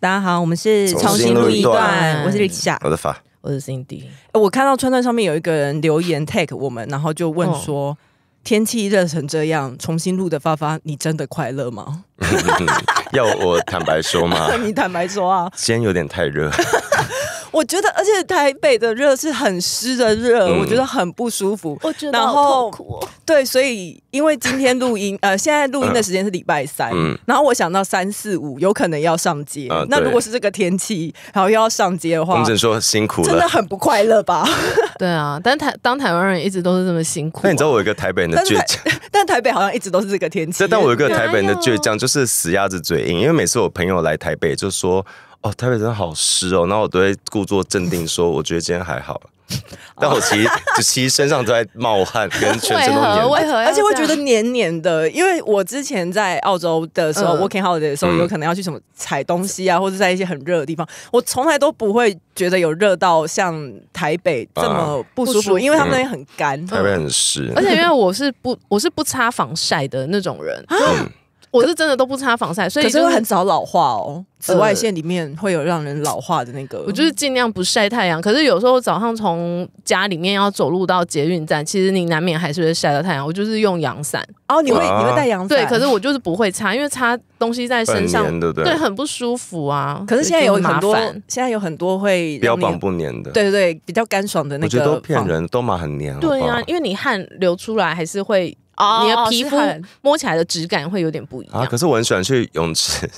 大家好，我们是重新录一段。我是李夏，我是发，我是 Cindy。我看到川串上面有一个人留言 take 我们，然后就问说：天气热成这样，重新录的发发，你真的快乐吗？要我坦白说吗？你坦白说啊，今天有点太热。我觉得，而且台北的热是很湿的热，我觉得很不舒服。我觉得好痛苦。对，所以因为今天录音，呃，现在录音的时间是礼拜三，然后我想到三四五有可能要上街，那如果是这个天气，然后又要上街的话，我们只能说辛苦，真的很不快乐吧？对啊，但台当台湾人一直都是这么辛苦。那你知道我有一个台北人的倔强，但台 北好像一直都是这个天气。但我有一个台北人的倔强就是死鸭子嘴硬，因为每次我朋友来台北就说。哦，台北真的好湿哦，那我都会故作镇定说，我觉得今天还好，但我其实 其实身上都在冒汗，跟全身都黏，而且会觉得黏黏的。因为我之前在澳洲的时候，working holiday 的时候，有可能要去什么采东西啊，或者在一些很热的地方，我从来都不会觉得有热到像台北这么不舒服，因为他们那边很干，台北很湿，而且因为我是不我是不擦防晒的那种人。我是真的都不擦防晒，所以就很少老化哦。紫外线里面会有让人老化的那个。我就是尽量不晒太阳，可是有时候早上从家里面要走路到捷运站，其实你难免还是会晒到太阳。我就是用阳伞哦，你会你会带阳伞？对，可是我就是不会擦，因为擦东西在身上，对对，很不舒服啊。可是现在有很多，现在有很多会标榜不粘的，对对对，比较干爽的那个。我觉得都骗人，都蛮很粘。对啊，因为你汗流出来还是会。你的皮肤摸起来的质感会有点不一样。啊，可是我很喜欢去泳池，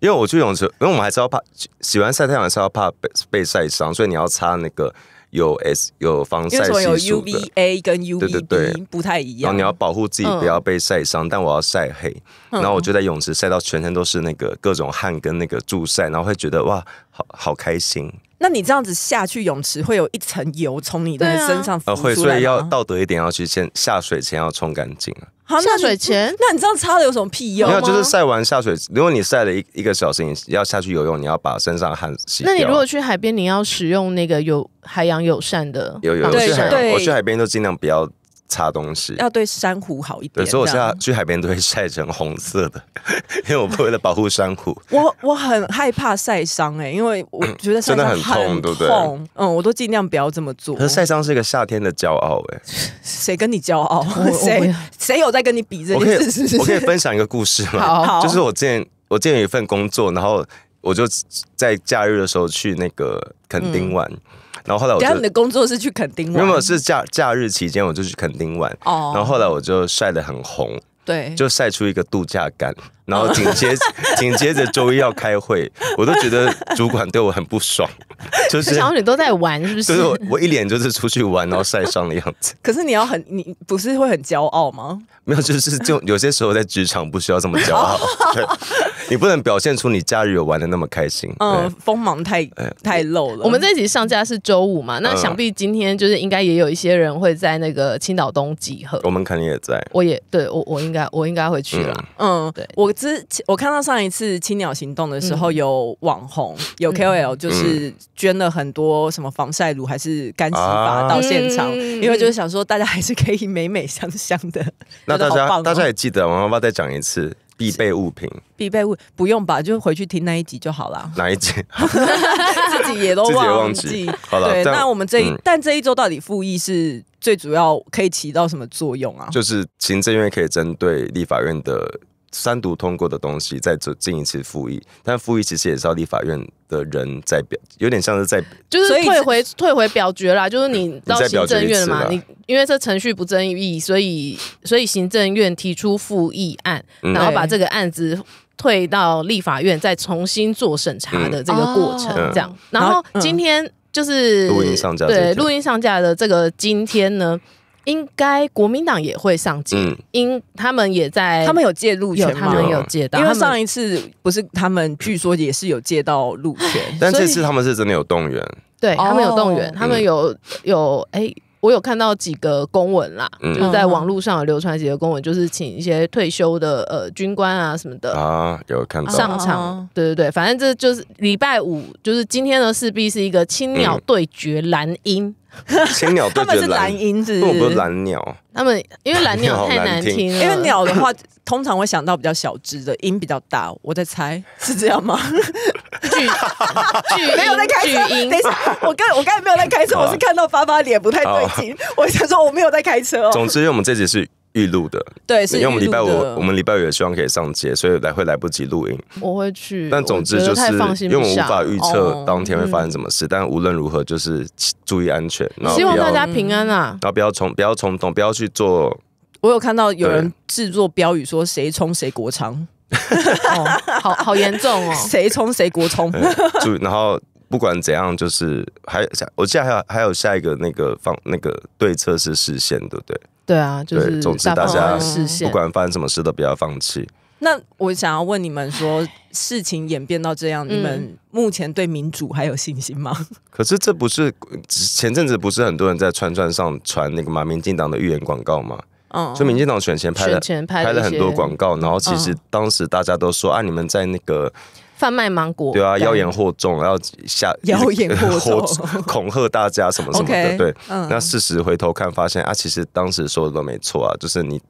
因为我去泳池，因为我们还是要怕，喜欢晒太阳是要怕被被晒伤，所以你要擦那个有 S 有防晒系数的 UVA 跟 UVB 不太一样。然后你要保护自己不要被晒伤，但我要晒黑。然后我就在泳池晒到全身都是那个各种汗跟那个助晒，然后会觉得哇。好开心！那你这样子下去泳池会有一层油从你的身上浮出来，所以要道德一点，要去先下水前要冲干净。好，下水前那你这样擦的有什么屁用？没有，就是晒完下水，如果你晒了一一个小时，你要下去游泳，你要把身上汗洗那你如果去海边，你要使用那个有海洋友善的，有有，去海，我去海边都尽量不要。擦东西要对珊瑚好一点，所以现在去海边都会晒成红色的，因为我为了保护珊瑚，我我很害怕晒伤哎，因为我觉得真的很痛，对不对？嗯，我都尽量不要这么做。可晒伤是一个夏天的骄傲哎，谁跟你骄傲？谁谁有在跟你比这个事？我可以分享一个故事吗？就是我之前我之前有一份工作，然后我就在假日的时候去那个垦丁玩。然后后来我就，你的工作是去垦丁玩，没有是假假日期间我就去垦丁玩。哦。然后后来我就晒得很红，对，就晒出一个度假感。然后紧接着 紧接着周一要开会，我都觉得主管对我很不爽，就是。小女都在玩是不是？就是我我一脸就是出去玩然后晒伤的样子。可是你要很你不是会很骄傲吗？没有就是就有些时候在职场不需要这么骄傲。你不能表现出你假日有玩的那么开心，嗯，锋芒太太露了。我们这起上架是周五嘛，那想必今天就是应该也有一些人会在那个青岛东集合。我们肯定也在，我也对我我应该我应该会去啦。嗯，对我之前我看到上一次青鸟行动的时候，有网红有 KOL 就是捐了很多什么防晒乳还是干洗发到现场，因为就是想说大家还是可以美美香香的。那大家大家也记得王爸爸再讲一次。必备物品，必备物不用吧，就回去听那一集就好了。哪一集？自己也都忘记。好了，对，那我们这，一、但这一周到底复议是最主要，可以起到什么作用啊？就是行政院可以针对立法院的。三读通过的东西再做进一次复议，但复议其实也是要立法院的人在表，有点像是在就是退回退回表决啦，就是你到行政院了嘛？你因为这程序不正义，所以所以行政院提出复议案，然后把这个案子退到立法院再重新做审查的这个过程，这样。然后今天就是录音上架对录音上架的这个今天呢。应该国民党也会上阵，因他们也在，他们有介入权，他们有借到。因为上一次不是他们据说也是有借到路权，但这次他们是真的有动员。对他们有动员，他们有有哎，我有看到几个公文啦，就是在网络上有流传几个公文，就是请一些退休的呃军官啊什么的啊，有看到上场。对对对，反正这就是礼拜五，就是今天呢，势必是一个青鸟对决蓝鹰。青鸟，他们是蓝音是不是蓝鸟。他们因为蓝鸟 太难听了。因为鸟的话，通常会想到比较小只的，音比较大。我在猜是这样吗？巨巨没有在开车，我刚我刚才没有在开车，我是看到发发脸不太对劲，我想说我没有在开车。总之，我们这集是。预录的，对，因为我们礼拜五，我们礼拜五也希望可以上街，所以来会来不及录音。我会去，但总之就是，因为我无法预测当天会发生什么事，但无论如何，就是注意安全。希望大家平安啊！然后不要冲，不要冲动，不要去做。我有看到有人制作标语说“谁冲谁国昌”，好好严重哦，“ 谁冲谁国冲”。意，然后不管怎样，就是还，我记得还还有下一个那个方那个对策是视线，对不对？对啊，就是大家不管发生什么事都不要放弃。那我想要问你们说，事情演变到这样，你们目前对民主还有信心吗？可是这不是前阵子不是很多人在串串上传那个马民进党的预言广告吗？嗯，所以民进党选前拍了拍了很多广告，然后其实当时大家都说啊，你们在那个。贩卖芒果，对啊，妖言惑众，要吓 妖言惑众，恐吓大家什么什么的，对。那事实回头看，发现啊，其实当时说的都没错啊，就是你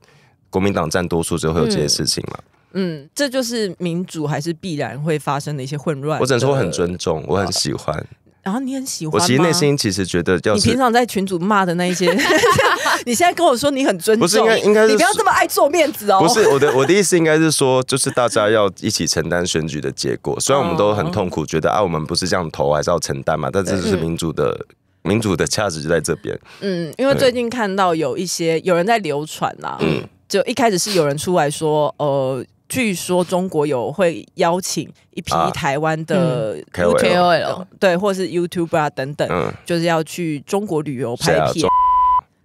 国民党占多数，就会有这些事情嘛。嗯，这就是民主还是必然会发生的一些混乱。我只能说，我很尊重，我很喜欢。然后你很喜欢，我其实内心其实觉得，就你平常在群主骂的那一些，你现在跟我说你很尊重，不是应该？你不要这么爱做面子哦。不是我的我的意思，应该是说，就是大家要一起承担选举的结果。虽然我们都很痛苦，觉得啊，我们不是这样投，还是要承担嘛。但这就是民主的民主的价值就在这边。嗯，因为最近看到有一些有人在流传啦，嗯，就一开始是有人出来说，呃。据说中国有会邀请一批台湾的 KOL，对，或者是 YouTuber 等等，就是要去中国旅游拍片，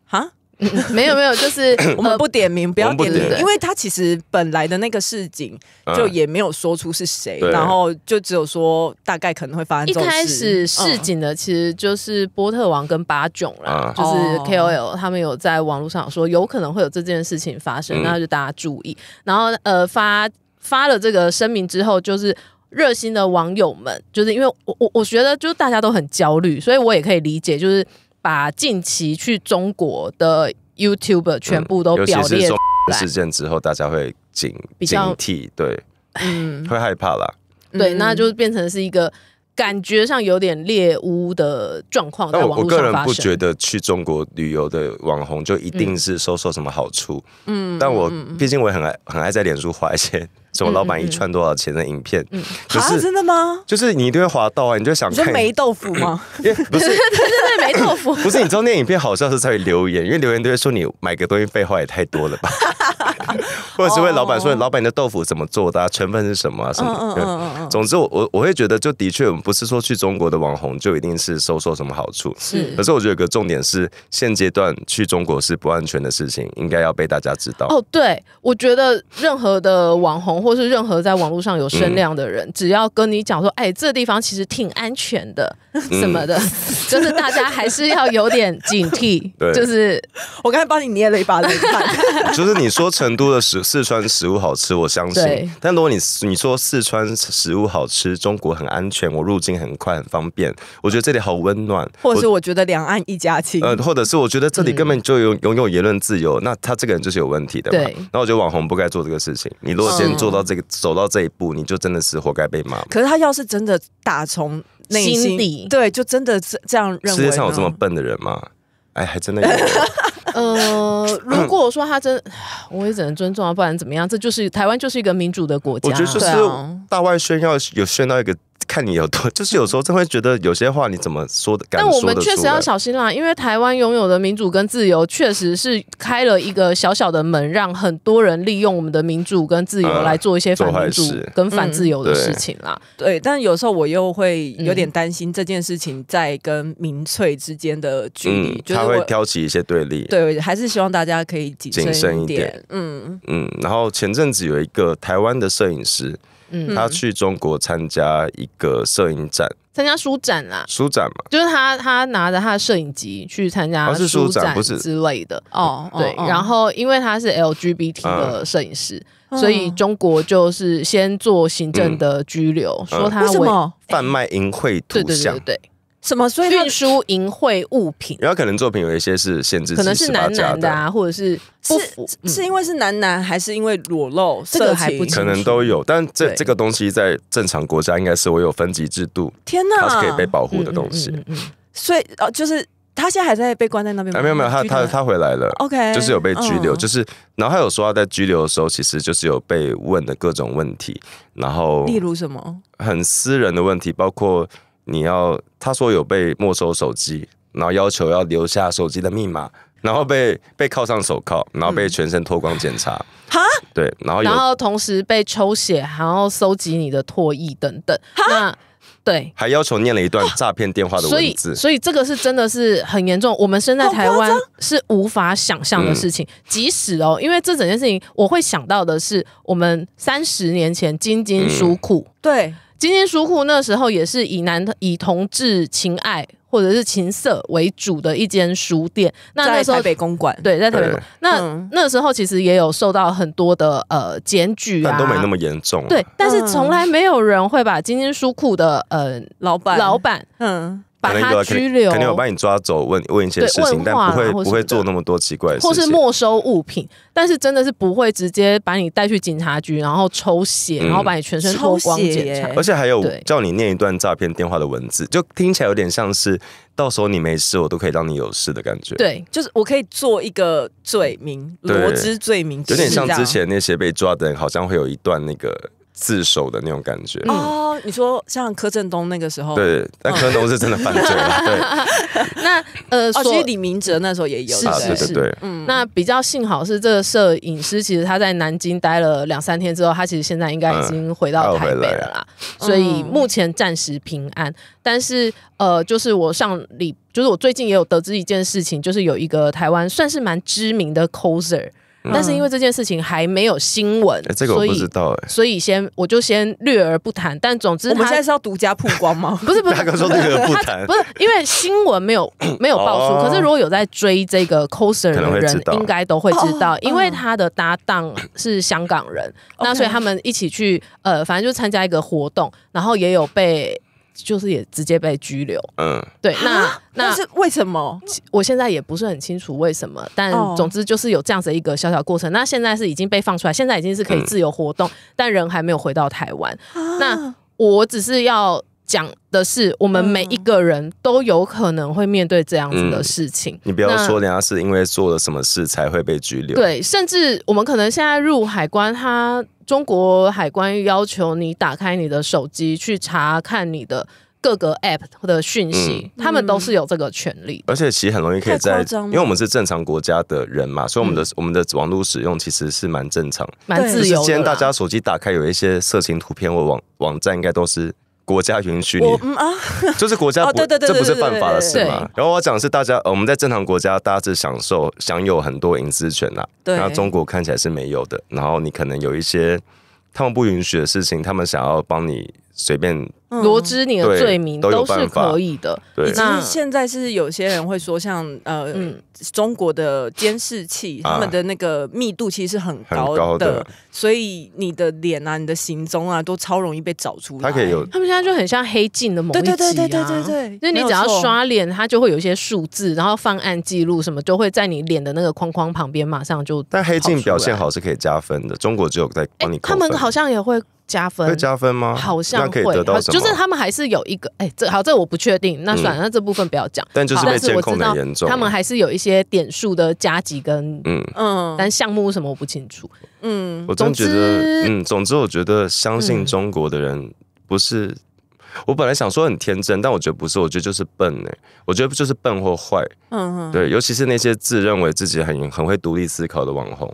哈？没有没有，就是 我们不点名，不要点名，因为他其实本来的那个市井就也没有说出是谁，然后就只有说大概可能会发生。一开始市井的其实就是波特王跟八囧啦，就是 KOL 他们有在网络上说有可能会有这件事情发生，那就大家注意。然后呃发发了这个声明之后，就是热心的网友们，就是因为我我我觉得就是大家都很焦虑，所以我也可以理解就是。把近期去中国的 YouTuber 全部都表列出来。事件之后，大家会警警惕，对，嗯，会害怕啦。对，那就变成是一个。感觉上有点猎污的状况，但我个人不觉得去中国旅游的网红就一定是收受什么好处。嗯，但我毕竟我也很爱很爱在脸书划一些什么老板一串多少钱的影片。啊，真的吗？就是你一定会划到啊，你就想看霉豆腐吗？因 为不是对对 对，豆腐。不是你知道那影片好笑是在留言，因为留言都会说你买个东西废话也太多了吧。或者是问老板说，老板你的豆腐怎么做的，成分是什么什么？嗯嗯总之，我我我会觉得，就的确，我们不是说去中国的网红就一定是收受什么好处，是。可是我觉得有个重点是，现阶段去中国是不安全的事情，应该要被大家知道。哦，对，我觉得任何的网红，或是任何在网络上有声量的人，只要跟你讲说，哎，这地方其实挺安全的，什么的，就是大家还是要有点警惕。对，就是我刚才帮你捏了一把冷汗，就是你说。成都的食四川食物好吃，我相信。但如果你你说四川食物好吃，中国很安全，我入境很快很方便，我觉得这里好温暖，或者是我觉得两岸一家亲，呃，或者是我觉得这里根本就有拥有言论自由，那他这个人就是有问题的。对，那我觉得网红不该做这个事情。你如果先做到这个走到这一步，你就真的是活该被骂。可是他要是真的打从心里对，就真的是这样认为。世界上有这么笨的人吗？哎，还真的有。呃，如果说他真，我也只能尊重啊，不然怎么样？这就是台湾，就是一个民主的国家。我觉得就是大外宣要有宣到一个。看你有多，就是有时候真会觉得有些话你怎么说的？但我们确实要小心啦，因为台湾拥有的民主跟自由，确实是开了一个小小的门，让很多人利用我们的民主跟自由来做一些反民主跟反自由的事情啦。对，但有时候我又会有点担心这件事情在跟民粹之间的距离，他会挑起一些对立。对，还是希望大家可以谨慎一点。嗯嗯。嗯，然后前阵子有一个台湾的摄影师。嗯，他去中国参加一个摄影展，参加书展啦，书展嘛，就是他他拿着他的摄影机去参加书展，不是之类的哦，对，然后因为他是 LGBT 的摄影师，所以中国就是先做行政的拘留，说他为什么贩卖淫秽图像？对。什么？所以运输淫秽物品，然后可能作品有一些是限制，可能是男男的啊，或者是是是因为是男男，还是因为裸露色情？可能都有。但这这个东西在正常国家应该是我有分级制度。天哪，它是可以被保护的东西。所以哦，就是他现在还在被关在那边。没有没有，他他他回来了。OK，就是有被拘留，就是然后他有说在拘留的时候，其实就是有被问的各种问题，然后例如什么很私人的问题，包括。你要他说有被没收手机，然后要求要留下手机的密码，然后被被铐上手铐，然后被全身脱光检查，对，然后然后同时被抽血，还要搜集你的唾液等等。那对，还要求念了一段诈骗电话的文字，所以这个是真的是很严重。我们身在台湾是无法想象的事情，即使哦，因为这整件事情，我会想到的是我们三十年前金金书库对。金金书库那时候也是以男以同志情爱或者是情色为主的一间书店。那在台北公馆。对，在台北。那那时候其实也有受到很多的呃检举啊，都没那么严重。对，但是从来没有人会把金金书库的呃老板老板嗯。可能要拘留，肯定有把你抓走，问问一些事情，但不会不会做那么多奇怪的，或是没收物品，但是真的是不会直接把你带去警察局，然后抽血，然后把你全身抽光检查，而且还有叫你念一段诈骗电话的文字，就听起来有点像是到时候你没事，我都可以让你有事的感觉。对，就是我可以做一个罪名罗织罪名，有点像之前那些被抓的人，好像会有一段那个。自首的那种感觉哦，你说像柯震东那个时候，对，但柯震东是真的犯罪了。那呃，其实李明哲那时候也有，是是是。嗯，那比较幸好是这个摄影师，其实他在南京待了两三天之后，他其实现在应该已经回到台北了，啦，所以目前暂时平安。但是呃，就是我上礼，就是我最近也有得知一件事情，就是有一个台湾算是蛮知名的 coser。但是因为这件事情还没有新闻，所以所以先我就先略而不谈。但总之，我们现在是要独家曝光吗？不是不是，大哥说不谈，不是因为新闻没有 没有爆出。可是如果有在追这个 coser 的人，应该都会知道，因为他的搭档是香港人，那所以他们一起去呃，反正就参加一个活动，然后也有被。就是也直接被拘留，嗯，对，那那是为什么？我现在也不是很清楚为什么，但总之就是有这样的一个小小过程。那现在是已经被放出来，现在已经是可以自由活动，但人还没有回到台湾。那我只是要讲的是，我们每一个人都有可能会面对这样子的事情。你不要说人家是因为做了什么事才会被拘留，对，甚至我们可能现在入海关他。中国海关要求你打开你的手机去查看你的各个 App 的讯息，他们都是有这个权利。而且其实很容易可以在，因为我们是正常国家的人嘛，所以我们的我们的网络使用其实是蛮正常，蛮自由的。今天大家手机打开有一些色情图片或网网站，应该都是。国家允许你，就是国家，不，这不是犯法的事嘛。然后我讲是大家，我们在正常国家，大家是享受、享有很多隐私权呐。那中国看起来是没有的。然后你可能有一些他们不允许的事情，他们想要帮你。随便罗织你的罪名都是可以的，以及现在是有些人会说，像呃中国的监视器，他们的那个密度其实是很高的，所以你的脸啊、你的行踪啊都超容易被找出。他可以有，他们现在就很像黑镜的某一集啊，就是你只要刷脸，它就会有一些数字，然后放案记录什么都会在你脸的那个框框旁边，马上就。但黑镜表现好是可以加分的，中国只有在帮你他们好像也会。加分会加分吗？好像可以得到就是他们还是有一个哎，这好，这我不确定。那算了，那这部分不要讲。但就是被监控的严重，他们还是有一些点数的加级跟嗯嗯，但项目什么我不清楚。嗯，我真觉得嗯，总之我觉得相信中国的人不是我本来想说很天真，但我觉得不是，我觉得就是笨哎，我觉得就是笨或坏。嗯嗯，对，尤其是那些自认为自己很很会独立思考的网红。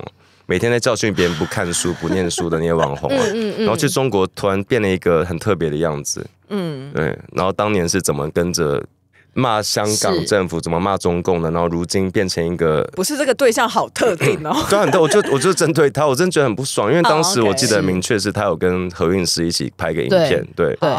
每天在教训别人不看书、不念书的那些网红啊，然后去中国突然变了一个很特别的样子，嗯，对。然后当年是怎么跟着骂香港政府，怎么骂中共的，然后如今变成一个，不是这个对象好特定哦，对，很特，我就我就针对他，我真觉得很不爽，因为当时我记得明确是他有跟何韵诗一起拍个影片，对对，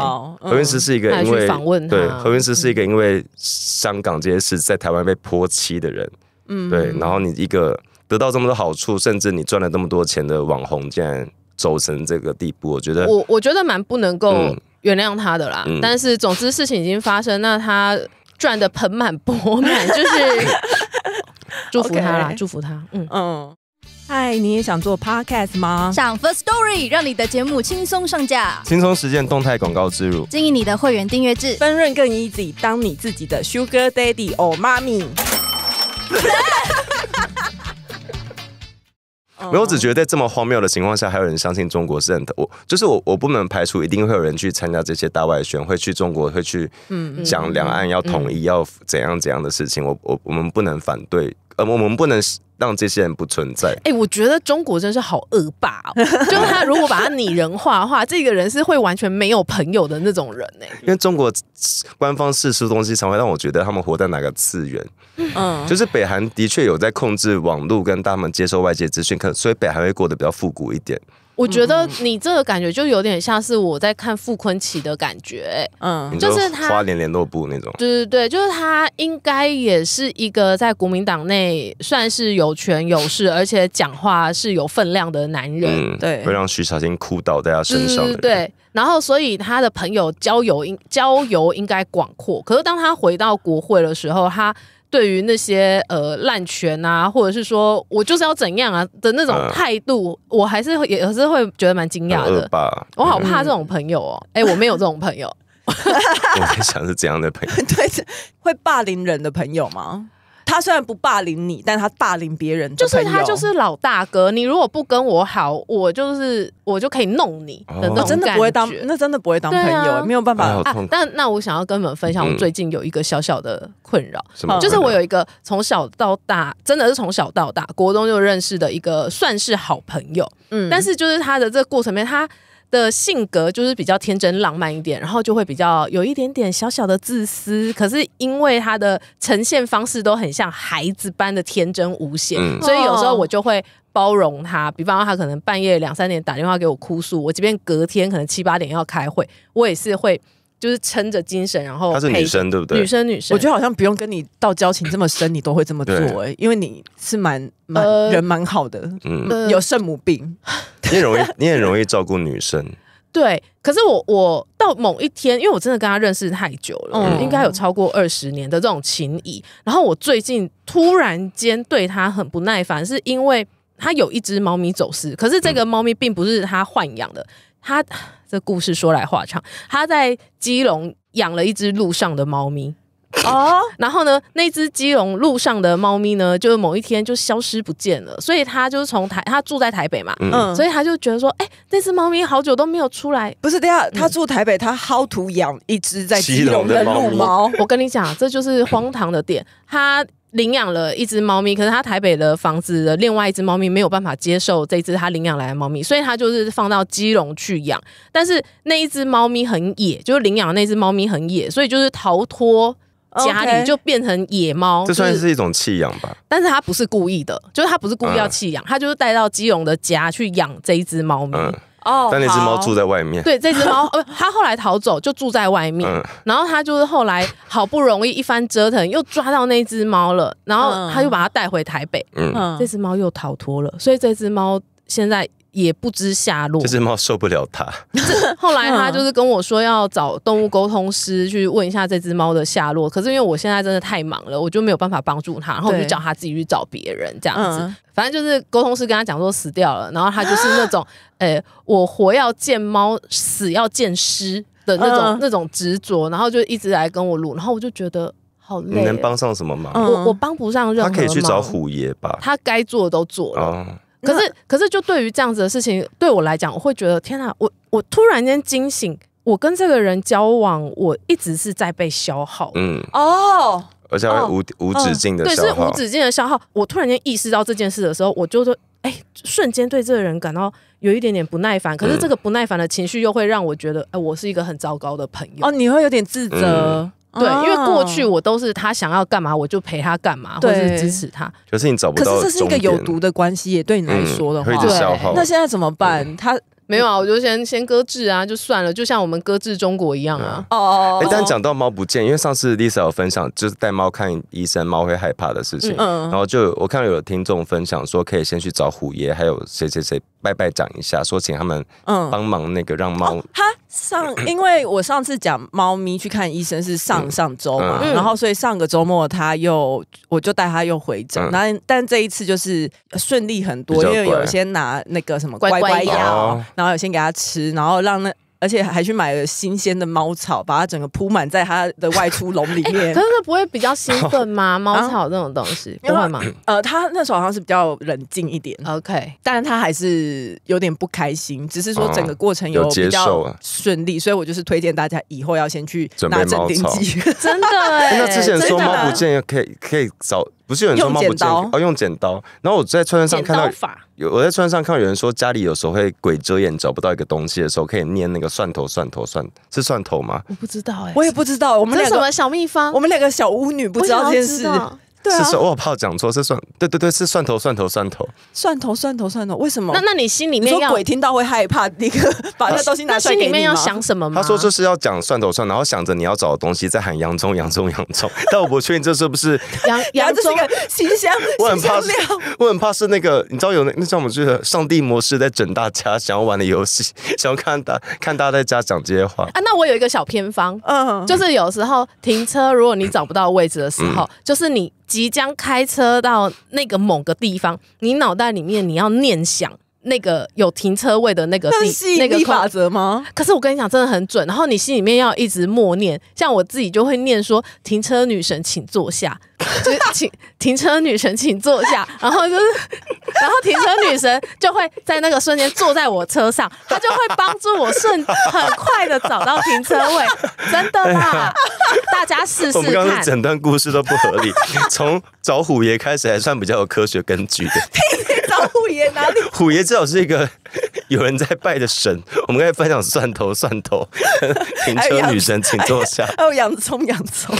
何韵诗是一个因为对何韵诗是一个因为香港这些事在台湾被泼漆的人，嗯，对，然后你一个。得到这么多好处，甚至你赚了这么多钱的网红，竟然走成这个地步，我觉得我我觉得蛮不能够原谅他的啦。但是总之事情已经发生，那他赚的盆满钵满，就是 祝福他啦，祝福他。嗯嗯，嗨，你也想做 podcast 吗？上 First Story 让你的节目轻松上架，轻松实现动态广告植入，经营你的会员订阅制，分润更 easy。当你自己的 sugar daddy 或妈咪。没我只觉得这么荒谬的情况下，还有人相信中国是很的。我就是我，我不能排除一定会有人去参加这些大外宣，会去中国，会去讲两岸要统一要怎样怎样的事情。我我我们不能反对。呃，我们不能让这些人不存在。哎，我觉得中国真是好恶霸，哦！就是他如果把他拟人化的话，这个人是会完全没有朋友的那种人呢。因为中国官方释出东西，常会让我觉得他们活在哪个次元。嗯，就是北韩的确有在控制网络，跟他们接受外界资讯，可所以北韩会过得比较复古一点。我觉得你这个感觉就有点像是我在看傅昆奇的感觉，嗯，就是他花莲联络部那种，对对对，就是他应该也是一个在国民党内算是有权有势，而且讲话是有分量的男人，对，会让徐小兴哭倒在他身上，对对对，然后所以他的朋友交友应交友应该广阔，可是当他回到国会的时候，他。对于那些呃滥权啊，或者是说我就是要怎样啊的那种态度，我还是也是会觉得蛮惊讶的。我好怕这种朋友哦。哎，我没有这种朋友。我你想是怎样的朋友？对，会霸凌人的朋友吗？他虽然不霸凌你，但是他霸凌别人就是他就是老大哥。你如果不跟我好，我就是我就可以弄你。那真的不会当，那真的不会当朋友，没有办法啊。但那我想要跟你们分享，我最近有一个小小的困扰，就是我有一个从小到大，真的是从小到大，国中就认识的一个算是好朋友。嗯，但是就是他的这个过程面，他。的性格就是比较天真浪漫一点，然后就会比较有一点点小小的自私。可是因为他的呈现方式都很像孩子般的天真无邪，所以有时候我就会包容他。比方说，他可能半夜两三点打电话给我哭诉，我即便隔天可能七八点要开会，我也是会。就是撑着精神，然后他是女生对不对？女生女生，我觉得好像不用跟你到交情这么深，你都会这么做，因为你是蛮蛮人蛮好的，嗯，有圣母病，你容易，你很容易照顾女生。对，可是我我到某一天，因为我真的跟他认识太久了，应该有超过二十年的这种情谊。然后我最近突然间对他很不耐烦，是因为他有一只猫咪走失，可是这个猫咪并不是他豢养的。他的 故事说来话长，他在基隆养了一只路上的猫咪哦，然后呢，那只基隆路上的猫咪呢，就某一天就消失不见了，所以他就从台他住在台北嘛，嗯，所以他就觉得说，哎，那只猫咪好久都没有出来，不是，等下他住台北，他薅土养一只在基隆的路猫，我跟你讲，这就是荒唐的点，他。领养了一只猫咪，可是他台北的房子的另外一只猫咪没有办法接受这只他领养来的猫咪，所以他就是放到基隆去养。但是那一只猫咪很野，就是领养那只猫咪很野，所以就是逃脱家里就变成野猫。这算是一种弃养吧？但是他不是故意的，就是他不是故意要弃养，他就是带到基隆的家去养这一只猫咪。哦，但那只猫住在外面。对，这只猫，呃，它后来逃走，就住在外面。然后它就是后来好不容易一番折腾，又抓到那只猫了。然后它又把它带回台北。嗯，这只猫又逃脱了。所以这只猫现在。也不知下落。这只猫受不了它。后来他就是跟我说要找动物沟通师去问一下这只猫的下落。可是因为我现在真的太忙了，我就没有办法帮助他。然后我就叫他自己去找别人这样子。反正就是沟通师跟他讲说死掉了。然后他就是那种，呃，我活要见猫，死要见尸的那种那种执着。然后就一直来跟我录。然后我就觉得好累。你能帮上什么忙？我我帮不上任何。他可以去找虎爷吧。他该做的都做了。可是，可是，就对于这样子的事情，对我来讲，我会觉得天哪！我我突然间惊醒，我跟这个人交往，我一直是在被消耗，嗯，哦，而且无无止境的，对，是无止境的消耗。我突然间意识到这件事的时候，我就说，哎，瞬间对这个人感到有一点点不耐烦。可是这个不耐烦的情绪又会让我觉得，哎，我是一个很糟糕的朋友。哦，你会有点自责。对，因为过去我都是他想要干嘛，我就陪他干嘛，或者支持他。可是你找不到，可是这是一个有毒的关系，也对你来说的话，对，消耗。那现在怎么办？他 没有啊，我就先先搁置啊，就算了，就像我们搁置中国一样啊。哦。哎，但讲到猫不见，因为上次 Lisa 有分享，就是带猫看医生，猫会害怕的事情。嗯然后就我看有听众分享说，可以先去找虎爷，还有谁谁谁拜拜讲一下，说请他们帮忙那个让猫。哈。上，因为我上次讲猫咪去看医生是上上周嘛，然后所以上个周末他又，我就带他又回诊，那但这一次就是顺利很多，因为有先拿那个什么乖乖药，然后有先给他吃，然后让那。而且还去买了新鲜的猫草，把它整个铺满在它的外出笼里面。可是不会比较兴奋吗？猫草这种东西不会吗？呃，它那时候好像是比较冷静一点。OK，但是它还是有点不开心，只是说整个过程有比较顺利，所以我就是推荐大家以后要先去拿镇定剂。真的，那之前说猫不见，可以可以找。不是有人说用剪刀哦，用剪刀。然后我在穿上看到有，我在穿上看到有人说家里有时候会鬼遮眼找不到一个东西的时候，可以念那个蒜头蒜头蒜是蒜头吗？我不知道哎，我也不知道。我们两个小秘方，我们两个小巫女不知道这件事。是是，我怕讲错是蒜，对对对，是蒜头蒜头蒜头蒜头蒜头蒜头。为什么？那那你心里面，鬼听到会害怕，立个把那东西拿出来。心里面要想什么吗？他说这是要讲蒜头蒜，然后想着你要找的东西，在喊洋葱洋葱洋葱。但我不确定这是不是 洋葱。新鲜 很怕，我很怕是那个，你知道有那那叫什我们就是上帝模式在整大家，想要玩的游戏，想要看大看大家在家讲这些话啊。那我有一个小偏方，嗯，就是有时候停车，如果你找不到位置的时候，就是你。即将开车到那个某个地方，你脑袋里面你要念想。那个有停车位的那个那个法则吗？可是我跟你讲，真的很准。然后你心里面要一直默念，像我自己就会念说：“停车女神，请坐下。”就是请停车女神，请坐下。然后就是，然后停车女神就会在那个瞬间坐在我车上，她就会帮助我顺很快的找到停车位。真的吗？大家试试看。整段故事都不合理。从找虎爷开始还算比较有科学根据的。找虎爷哪里？虎爷至少是一个 有人在拜的神，我们可以分享蒜头蒜头，停车女神请坐下。还有洋葱洋葱，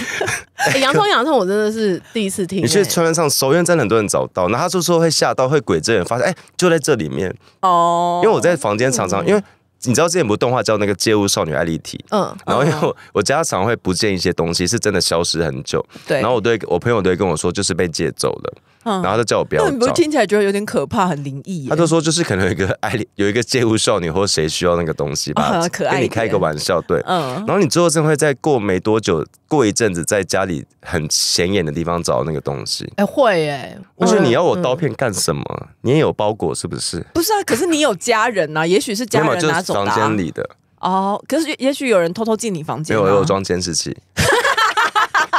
洋葱 洋葱，我真的是第一次听。你去床上搜，因为真的很多人找到，然后就说会吓到，会鬼真人发现，哎，就在这里面哦。因为我在房间常常，因为。你知道之前不是动画叫那个借物少女爱丽体，嗯，然后因为我我家常会不见一些东西，是真的消失很久，对。然后我对我朋友都会跟我说，就是被借走了，然后就叫我不要。那你不听起来觉得有点可怕，很灵异？他都说就是可能有一个爱 有一个借物少女或谁需要那个东西吧，可爱。你开一个玩笑，对，嗯。然后你之后真会在过没多久，过一阵子，在家里很显眼的地方找那个东西。哎，会哎。我说你要我刀片干什么？你也有包裹是不是？不是啊，可是你有家人呐，也许是家人拿走。房间里的哦，可是也许有人偷偷进你房间，因为我有装监视器，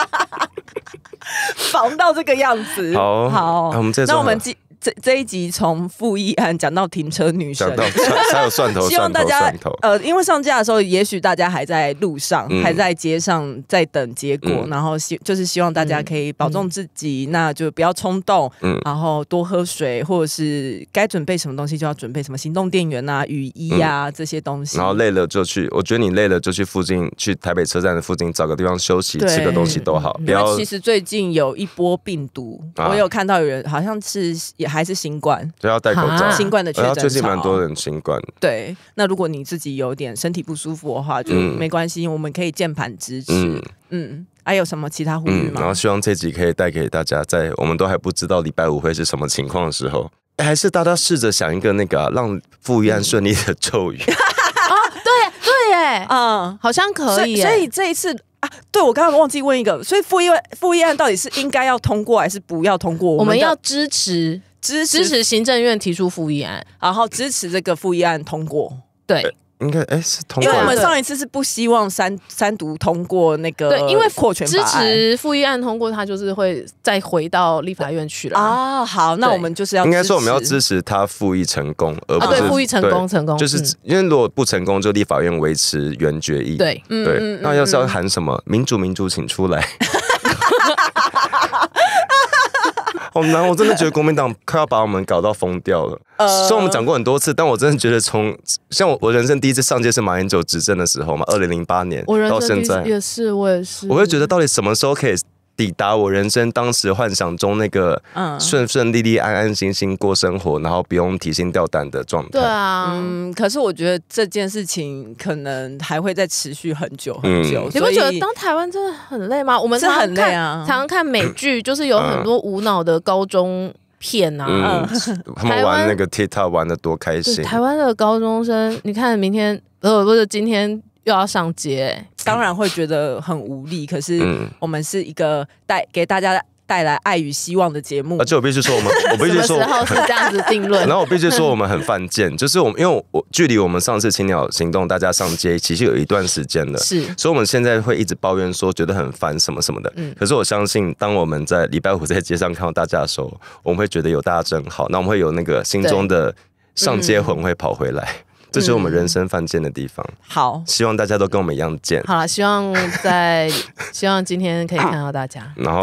防到这个样子，好，那我们进。这这一集从副议案讲到停车女神，讲到还有蒜头，希望大家呃，因为上架的时候，也许大家还在路上，还在街上在等结果，然后希就是希望大家可以保重自己，那就不要冲动，嗯，然后多喝水，或者是该准备什么东西就要准备什么，行动电源呐、雨衣啊这些东西。然后累了就去，我觉得你累了就去附近，去台北车站的附近找个地方休息，吃个东西都好。然后其实最近有一波病毒，我有看到有人好像是也。还是新冠，对要戴口罩。新冠的确诊最近蛮多人新冠。对，那如果你自己有点身体不舒服的话，就没关系，我们可以键盘支持。嗯嗯，还有什么其他呼吁吗？然后希望这集可以带给大家，在我们都还不知道礼拜五会是什么情况的时候，还是大家试着想一个那个让复议案顺利的咒语。啊，对对，哎，嗯，好像可以。所以这一次，啊，对我刚刚忘记问一个，所以复议案复议案到底是应该要通过还是不要通过？我们要支持。支支持行政院提出复议案，然后支持这个复议案通过。对，应该哎是通过。因为我们上一次是不希望三三读通过那个，对，因为扩权支持复议案通过，它就是会再回到立法院去了。哦，好，那我们就是要应该说我们要支持它复议成功，而不是复议成功成功。就是因为如果不成功，就立法院维持原决议。对，对，那要是要喊什么民主，民主，请出来。好难，我真的觉得国民党快要把我们搞到疯掉了。虽然我们讲过很多次，但我真的觉得从像我我人生第一次上街是马英九执政的时候嘛，二零零八年，到现在也是，我也是。我会觉得到底什么时候可以？抵达我人生当时幻想中那个嗯顺顺利利安安心心过生活，然后不用提心吊胆的状态。对啊，嗯，可是我觉得这件事情可能还会再持续很久很久。你不觉得当台湾真的很累吗？我们是很累啊，常常看美 剧就是有很多无脑的高中片啊，们玩那个 TikTok 玩的多开心。台湾的高中生，你看明天呃不是今天。又要上街，当然会觉得很无力。可是我们是一个带给大家带来爱与希望的节目。啊，且我必须说，我们 我必须说，是这样子定论。然后我必须说，我们很犯贱。就是我们因为我距离我们上次青鸟行动，大家上街其实有一段时间了，是。所以我们现在会一直抱怨说觉得很烦什么什么的。嗯。可是我相信，当我们在礼拜五在街上看到大家的时候，我们会觉得有大家真好。那我们会有那个心中的上街魂会跑回来。这是我们人生犯贱的地方。好，希望大家都跟我们一样贱。好了，希望在 希望今天可以看到大家。然后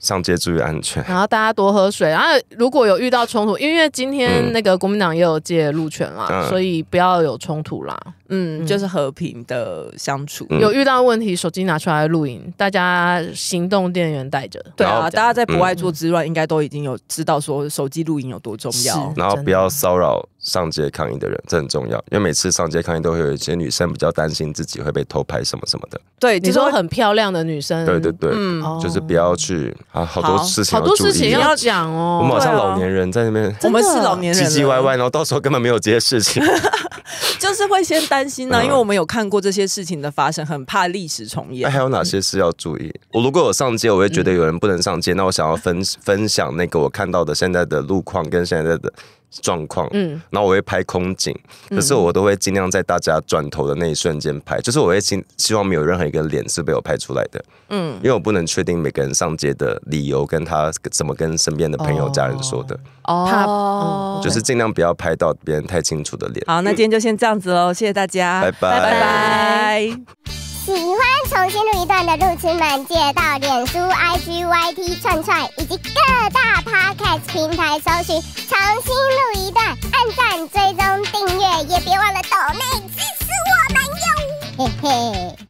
上街注意安全。然后大家多喝水。然后如果有遇到冲突，因为今天那个国民党也有借路权啦，所以不要有冲突啦。嗯，就是和平的相处。有遇到问题，手机拿出来录影，大家行动电源带着。对啊，大家在户外做之援，应该都已经有知道说手机录影有多重要。然后不要骚扰。上街抗议的人，这很重要，因为每次上街抗议都会有一些女生比较担心自己会被偷拍什么什么的。对，你说很漂亮的女生，对对对，嗯，就是不要去啊，好多事情好多事情要讲哦。我们好像老年人在那边，我们是老年人，唧唧歪歪，然后到时候根本没有这些事情，就是会先担心呢，因为我们有看过这些事情的发生，很怕历史重演。还有哪些事要注意？我如果我上街，我会觉得有人不能上街，那我想要分分享那个我看到的现在的路况跟现在的。状况，嗯，然后我会拍空景，可是我都会尽量在大家转头的那一瞬间拍，就是我会尽希望没有任何一个脸是被我拍出来的，嗯，因为我不能确定每个人上街的理由跟他怎么跟身边的朋友家人说的，哦，就是尽量不要拍到别人太清楚的脸。好，那今天就先这样子喽，谢谢大家，拜拜拜拜。喜欢重新录一段的路痴们，借到脸书 i g y t 串串以及各大 podcast 平台搜寻重新录一段，按赞、追踪、订阅，也别忘了抖内支持我们哟！嘿嘿。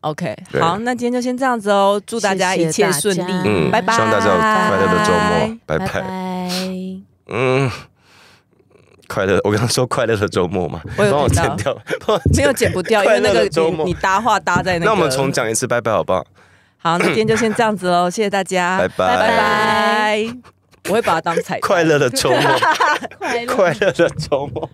OK，好，那今天就先这样子哦，祝大家一切顺利，嗯，拜拜，希望大家有快乐的周末，拜拜。嗯。快乐，我刚说快乐的周末嘛，帮我剪掉，没有剪不掉。因乐周末，你搭话搭在那。那我们重讲一次，拜拜好不好？好，那今天就先这样子喽，谢谢大家，拜拜拜拜，我会把它当彩。快乐的周末，快乐的周末。